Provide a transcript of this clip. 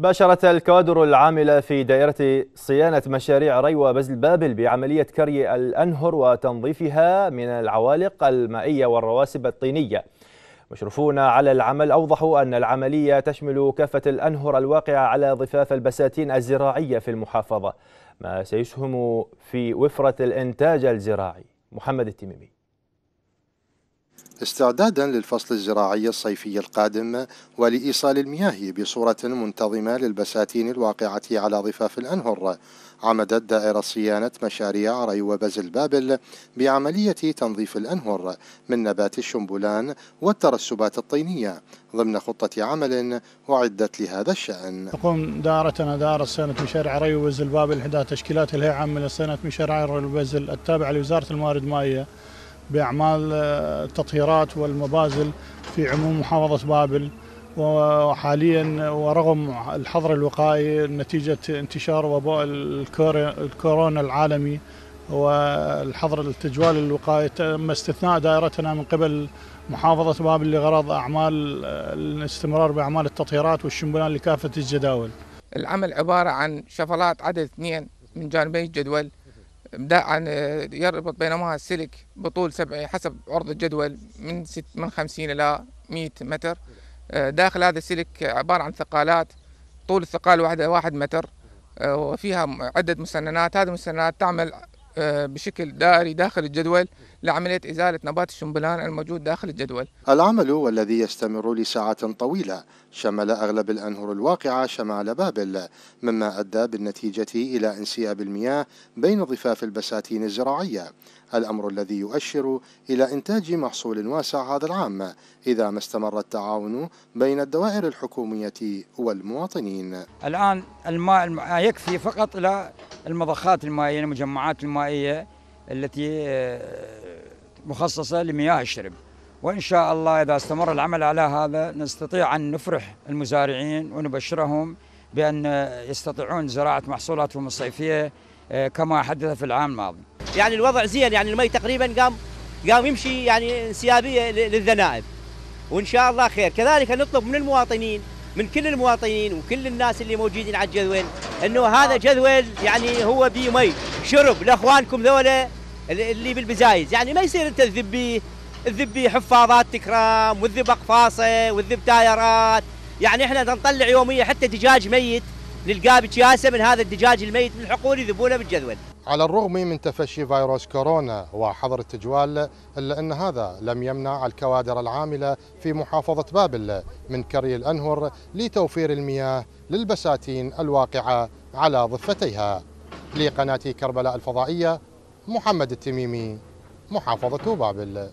باشرت الكوادر العاملة في دائرة صيانة مشاريع ري وبزل بابل بعملية كري الأنهر وتنظيفها من العوالق المائية والرواسب الطينية مشرفون على العمل أوضحوا أن العملية تشمل كافة الأنهر الواقعة على ضفاف البساتين الزراعية في المحافظة ما سيسهم في وفرة الإنتاج الزراعي محمد التميمي استعدادا للفصل الزراعي الصيفي القادم ولإيصال المياه بصورة منتظمة للبساتين الواقعة على ضفاف الأنهر عمدت دائرة صيانة مشاريع ري وبزل بابل بعملية تنظيف الأنهر من نبات الشنبلان والترسبات الطينية ضمن خطة عمل وعدت لهذا الشأن تقوم دائرتنا دائرة صيانة مشاريع ري وبزل بابل إحدى تشكيلات الهيئة العامة لصيانة مشاريع ري وبزل التابعة لوزارة الموارد المائية باعمال آه، التطهيرات والمبازل في عموم محافظه بابل وحاليا ورغم الحظر الوقائي نتيجه انتشار وباء الكورونا العالمي والحظر التجوال الوقائي تم استثناء دائرتنا من قبل محافظة بابل لغرض أعمال آه، الاستمرار بأعمال التطهيرات والشمبلان لكافة الجداول العمل عبارة عن شفلات عدد اثنين من جانبي الجدول عن آه، يربط بينهما السلك بطول سبع حسب عرض الجدول من ست من 50 إلى 100 متر آه، داخل هذا السلك عبارة عن ثقالات طول الثقال واحدة واحد متر آه، وفيها عدة مسننات هذه المسننات تعمل آه، بشكل دائري داخل الجدول لعملية إزالة نبات الشمبلان الموجود داخل الجدول العمل والذي يستمر لساعات طويلة شمل أغلب الأنهر الواقعة شمال بابل مما أدى بالنتيجة إلى انسياب المياه بين ضفاف البساتين الزراعية الأمر الذي يؤشر إلى إنتاج محصول واسع هذا العام إذا ما استمر التعاون بين الدوائر الحكومية والمواطنين الآن الماء يكفي فقط إلى المضخات المائية المجمعات يعني المائية المائية التي آه، مخصصة لمياه الشرب وإن شاء الله إذا استمر العمل على هذا نستطيع أن نفرح المزارعين ونبشرهم بأن يستطيعون زراعة محصولاتهم الصيفية آه، كما حدث في العام الماضي يعني الوضع زين يعني المي تقريبا قام قام يمشي يعني انسيابية للذنائب وإن شاء الله خير كذلك نطلب من المواطنين من كل المواطنين وكل الناس اللي موجودين على الجدول انه هذا نعم. جدول يعني هو بمي شرب لاخوانكم ذولا اللي بالبزايز يعني ما يصير انت الذبي الذبي حفاظات حفاضات تكرام وتذب اقفاصه وتذب تايرات يعني احنا نطلع يوميا حتى دجاج ميت نلقاه بكياسه من هذا الدجاج الميت من الحقول يذبونه بالجدول. على الرغم من تفشي فيروس كورونا وحظر التجوال الا ان هذا لم يمنع الكوادر العامله في محافظه بابل من كري الانهر لتوفير المياه للبساتين الواقعه على ضفتيها. لقناة كربلاء الفضائية محمد التميمي محافظة بابل